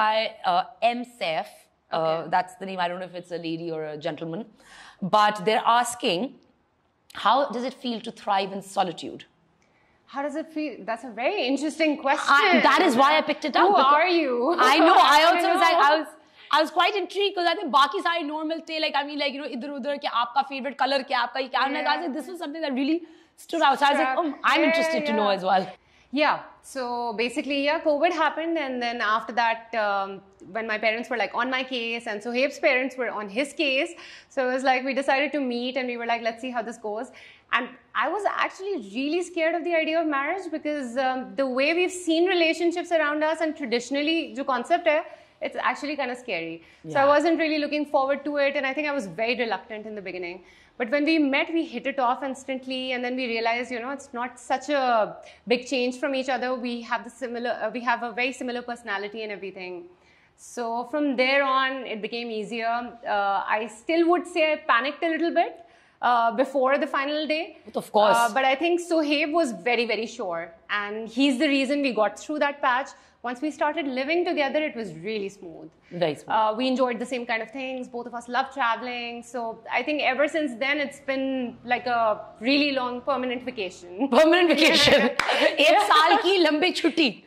by uh, M. Saif. Uh, okay. that's the name. I don't know if it's a lady or a gentleman. But they're asking, how does it feel to thrive in solitude? How does it feel? That's a very interesting question. I, that is why I picked it up. Who are you? I know. I also I know. was like, I was. I was quite intrigued because I think बाकी are normal थे like I mean like you know idhar udhar. के आपका favorite color क्या आपका yeah. I was like this was something that really stood out. So I was like, oh, I'm yeah, interested yeah. to know as well. Yeah. So basically, yeah, COVID happened, and then after that, um, when my parents were like on my case, and Sohaib's parents were on his case, so it was like we decided to meet, and we were like, let's see how this goes. And I was actually really scared of the idea of marriage because um, the way we've seen relationships around us, and traditionally, the concept is it's actually kind of scary. Yeah. So I wasn't really looking forward to it, and I think I was very reluctant in the beginning. But when we met, we hit it off instantly, and then we realized, you know, it's not such a big change from each other. We have the similar, uh, we have a very similar personality and everything. So from there on, it became easier. Uh, I still would say I panicked a little bit uh, before the final day. But of course. Uh, but I think Sohaib was very, very sure. And he's the reason we got through that patch. Once we started living together, it was really smooth. Very smooth. Uh, we enjoyed the same kind of things. Both of us love traveling. So I think ever since then, it's been like a really long permanent vacation. Permanent vacation. Eight saal ki lambe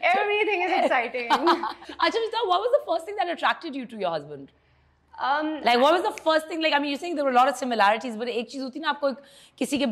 Everything is exciting. Achamita, what was the first thing that attracted you to your husband? Um, like what was the first thing? Like I mean, you're saying there were a lot of similarities, but एक चीज होती ना आपको किसी के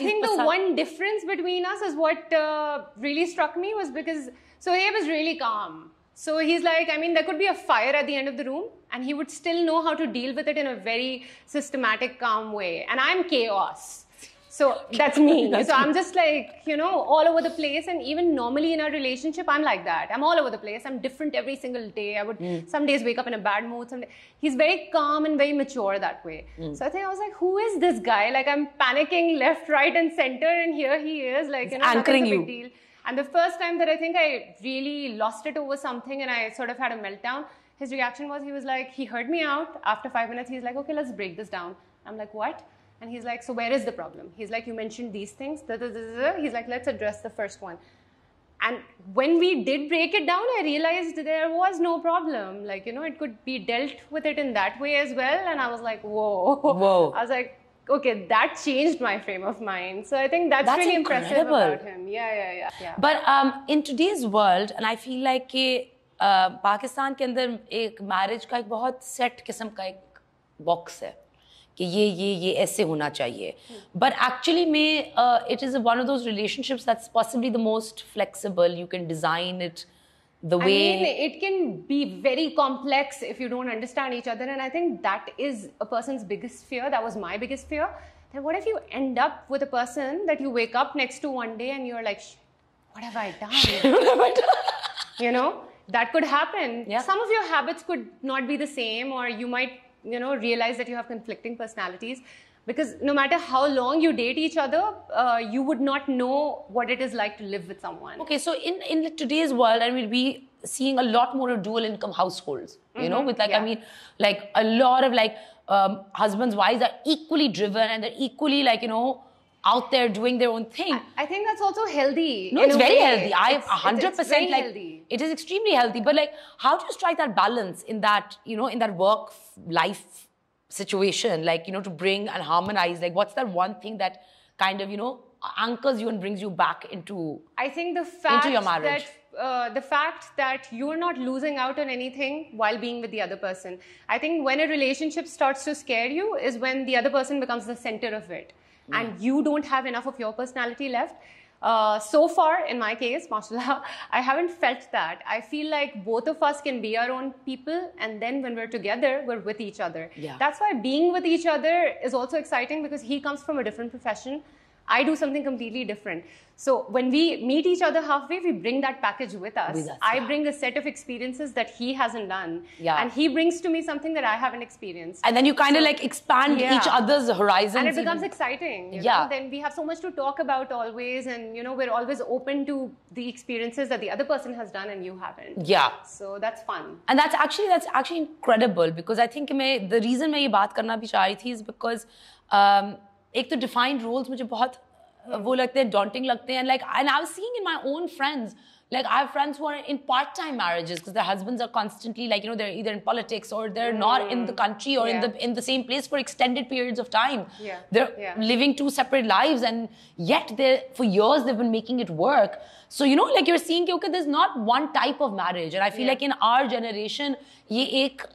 think the one difference between us is what uh, really struck me was because Sohaib is really calm. So he's like, I mean, there could be a fire at the end of the room, and he would still know how to deal with it in a very systematic, calm way. And I'm chaos. So that's me. that's so I'm just like, you know, all over the place. And even normally in a relationship, I'm like that. I'm all over the place. I'm different every single day. I would mm. some days wake up in a bad mood. Some days He's very calm and very mature that way. Mm. So I think I was like, who is this guy? Like I'm panicking left, right, and center. And here he is, like, you know, anchoring you. Deal. And the first time that I think I really lost it over something and I sort of had a meltdown, his reaction was he was like, he heard me out. After five minutes, he's like, okay, let's break this down. I'm like, what? And he's like, so where is the problem? He's like, you mentioned these things. Da, da, da, he's like, let's address the first one. And when we did break it down, I realized there was no problem. Like, you know, it could be dealt with it in that way as well. And I was like, whoa. Whoa. I was like, okay, that changed my frame of mind. So I think that's, that's really incredible. impressive about him. Yeah, yeah, yeah. yeah. But um, in today's world, and I feel like कि uh, Pakistan, के अंदर a marriage ka ek bahut set kisam ka ek box hai. कि ये ये ये ऐसे होना चाहिए बट एक्चुअली में it is one of those relationships that's possibly the most flexible you can design it the way I mean, it can be very complex if you don't understand each other and i think that is a person's biggest fear that was my biggest fear then what if you end up with a person that you wake up next to one day and you're like what have i done, what have I done? you know that could happen yeah. some of your habits could not be the same or you might you know realize that you have conflicting personalities because no matter how long you date each other uh, you would not know what it is like to live with someone okay so in in today's world i mean we seeing a lot more of dual income households you mm -hmm. know mm-hmm. with like yeah. i mean like a lot of like um, husbands wives are equally driven and they're equally like you know out there doing their own thing. I, I think that's also healthy. No, it's very way. healthy. I it's, 100% it's, it's like healthy. it is extremely healthy. But like, how do you strike that balance in that you know in that work life situation? Like you know to bring and harmonize. Like what's that one thing that kind of you know anchors you and brings you back into? I think the fact into your marriage. that uh, the fact that you're not losing out on anything while being with the other person. I think when a relationship starts to scare you is when the other person becomes the center of it and you don't have enough of your personality left. Uh, so far, in my case, mashallah, I haven't felt that. I feel like both of us can be our own people, and then when we're together, we're with each other. Yeah. That's why being with each other is also exciting because he comes from a different profession. I do something completely different. So when we meet each other halfway, we bring that package with us. With us I bring a set of experiences that he hasn't done. Yeah. And he brings to me something that I haven't experienced. And then you kind of so, like expand yeah. each other's horizons. And it becomes even. exciting. yeah. Know? Then we have so much to talk about always. And, you know, we're always open to the experiences that the other person has done and you haven't. Yeah. So that's fun. And that's actually, that's actually incredible because I think the reason I was talking about this is because um, एक तो defined roles मुझे बहुत वो लगते हैं daunting लगते हैं like and I was seeing in my own friends like I have friends who are in part-time marriages because their husbands are constantly like you know they're either in politics or they're not in the mm. country or in the in the same place for extended periods of time. Yeah. They're living two separate lives and yet they for years they've been making it work. So you know like you're seeing okay there's not one type of marriage and I feel like in our generation ye ek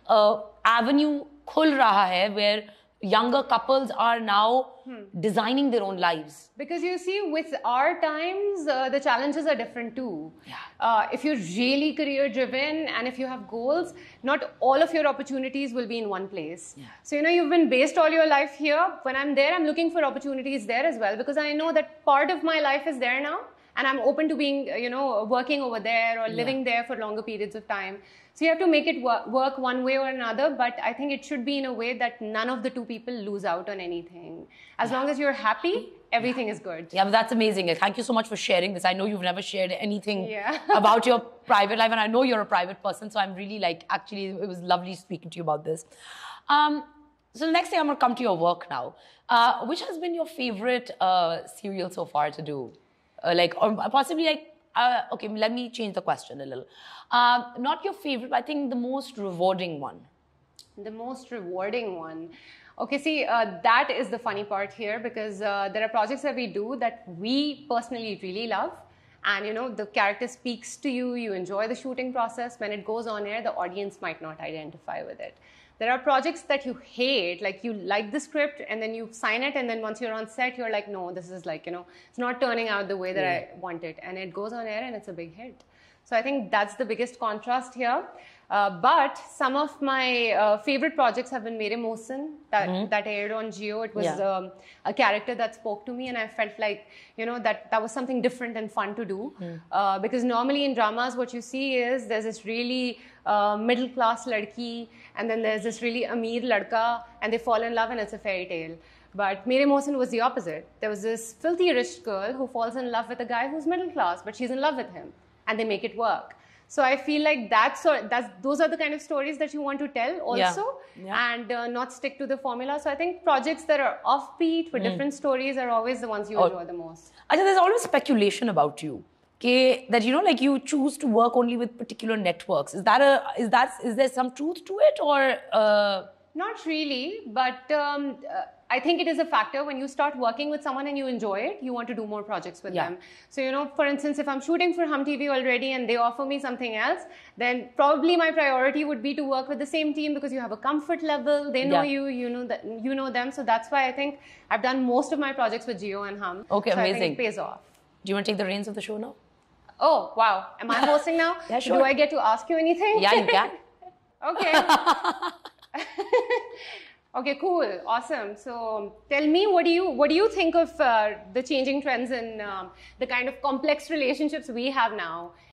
avenue khul raha hai where younger couples are now hmm. designing their own lives. Because you see, with our times, uh, the challenges are different too. Yeah. Uh, if you're really career driven and if you have goals, not all of your opportunities will be in one place. Yeah. So, you know, you've been based all your life here. When I'm there, I'm looking for opportunities there as well because I know that part of my life is there now and i'm open to being you know working over there or living yeah. there for longer periods of time so you have to make it wor- work one way or another but i think it should be in a way that none of the two people lose out on anything as yeah. long as you're happy everything is good yeah but that's amazing thank you so much for sharing this i know you've never shared anything yeah. about your private life and i know you're a private person so i'm really like actually it was lovely speaking to you about this um, so the next thing i'm going to come to your work now uh, which has been your favorite uh, serial so far to do uh, like, or possibly like, uh, okay, let me change the question a little. Uh, not your favorite, but I think the most rewarding one. The most rewarding one. Okay, see, uh, that is the funny part here because uh, there are projects that we do that we personally really love. And you know, the character speaks to you, you enjoy the shooting process. When it goes on air, the audience might not identify with it. There are projects that you hate, like you like the script and then you sign it, and then once you're on set, you're like, no, this is like, you know, it's not turning out the way that yeah. I want it. And it goes on air and it's a big hit. So I think that's the biggest contrast here. Uh, but some of my uh, favorite projects have been Mere Mohsen that, mm-hmm. that aired on Geo. It was yeah. um, a character that spoke to me, and I felt like you know that that was something different and fun to do. Mm. Uh, because normally in dramas, what you see is there's this really uh, middle class ladki, and then there's this really amir ladka, and they fall in love, and it's a fairy tale. But Mere Mohsen was the opposite. There was this filthy rich girl who falls in love with a guy who's middle class, but she's in love with him and they make it work. So I feel like that's, that's those are the kind of stories that you want to tell also, yeah. Yeah. and uh, not stick to the formula. So I think projects that are offbeat with mm. different stories are always the ones you oh. enjoy the most. Actually, there's always speculation about you. Okay, that you know, like you choose to work only with particular networks. Is that a is that is there some truth to it or? Uh... Not really, but um, uh, I think it is a factor when you start working with someone and you enjoy it, you want to do more projects with yeah. them. So, you know, for instance, if I'm shooting for Hum TV already and they offer me something else, then probably my priority would be to work with the same team because you have a comfort level. They know yeah. you, you know that you know them. So that's why I think I've done most of my projects with Geo and Hum. Okay, so amazing. I think it pays off. Do you want to take the reins of the show now? Oh, wow. Am I hosting now? yeah, sure. Do I get to ask you anything? Yeah, you can. okay. Okay, cool, awesome. So tell me, what do you what do you think of uh, the changing trends in um, the kind of complex relationships we have now